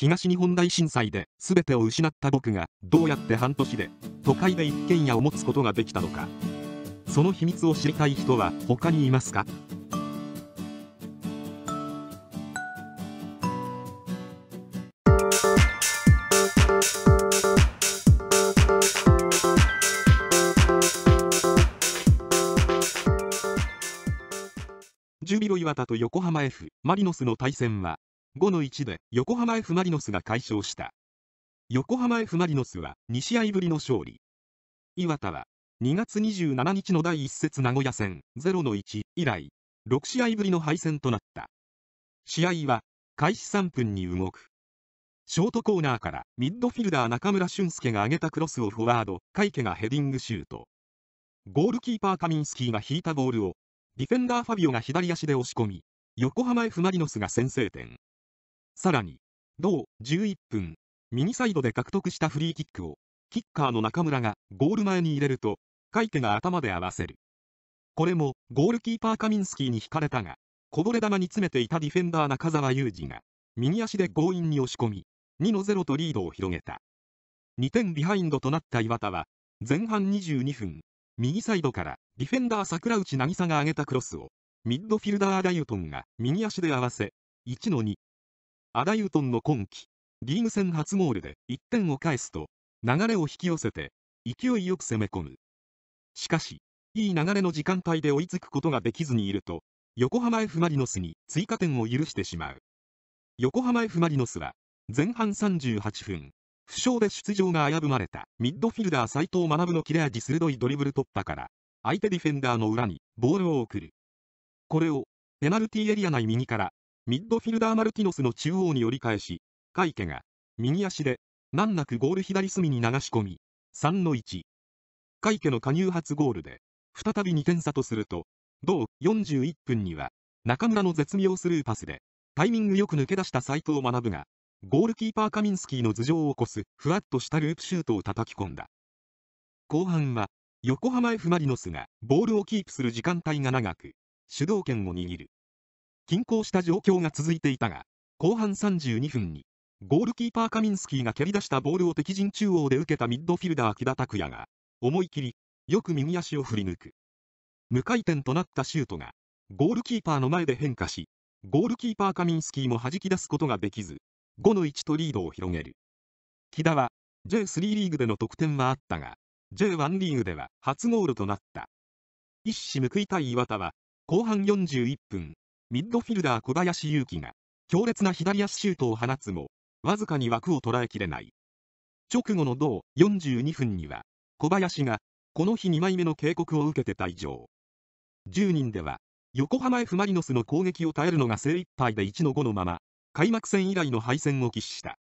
東日本大震災で全てを失った僕がどうやって半年で都会で一軒家を持つことができたのかその秘密を知りたい人は他にいますかジュビロ磐田と横浜 F・ マリノスの対戦は5-1で横浜 F・ マリノスが快勝した。横浜 F・ マリノスは2試合ぶりの勝利。岩田は2月27日の第1節名古屋戦0-1以来、6試合ぶりの敗戦となった。試合は開始3分に動く。ショートコーナーからミッドフィルダー中村俊輔が上げたクロスをフォワード、海家がヘディングシュート。ゴールキーパーカミンスキーが引いたボールを、ディフェンダーファビオが左足で押し込み、横浜 F・ マリノスが先制点。さらに、同11分、右サイドで獲得したフリーキックを、キッカーの中村がゴール前に入れると、イ家が頭で合わせる。これも、ゴールキーパーカミンスキーに引かれたが、こぼれ球に詰めていたディフェンダー中澤裕二が、右足で強引に押し込み、2の0とリードを広げた。2点ビハインドとなった岩田は、前半22分、右サイドからディフェンダー桜内渚が上げたクロスを、ミッドフィルダーダイウトンが右足で合わせ、1の2、アダユトンの今季、リーグ戦初ゴールで1点を返すと、流れを引き寄せて、勢いよく攻め込む。しかし、いい流れの時間帯で追いつくことができずにいると、横浜 F・ マリノスに追加点を許してしまう。横浜 F・ マリノスは、前半38分、負傷で出場が危ぶまれたミッドフィルダー斎藤学の切れ味鋭いドリブル突破から、相手ディフェンダーの裏にボールを送る。これを、ペナルティーエリア内右からミッドフィルダーマルティノスの中央に折り返し、カイケが右足で難なくゴール左隅に流し込み、3の1。カイケの加入初ゴールで、再び2点差とすると、同41分には、中村の絶妙スルーパスで、タイミングよく抜け出した斎藤学が、ゴールキーパーカミンスキーの頭上を越す、ふわっとしたループシュートを叩き込んだ。後半は、横浜 F・ マリノスが、ボールをキープする時間帯が長く、主導権を握る。均衡した状況が続いていたが、後半32分に、ゴールキーパーカミンスキーが蹴り出したボールを敵陣中央で受けたミッドフィルダー木田拓也が、思い切り、よく右足を振り抜く。無回転となったシュートが、ゴールキーパーの前で変化し、ゴールキーパーカミンスキーも弾き出すことができず、5の1とリードを広げる。木田は、J3 リーグでの得点はあったが、J1 リーグでは初ゴールとなった。一矢報いたい岩田は、後半41分、ミッドフィルダー小林祐樹が、強烈な左足シュートを放つも、わずかに枠を捉えきれない。直後の同42分には、小林が、この日2枚目の警告を受けて退場。10人では、横浜 F・ マリノスの攻撃を耐えるのが精一杯で1の5のまま、開幕戦以来の敗戦を喫した。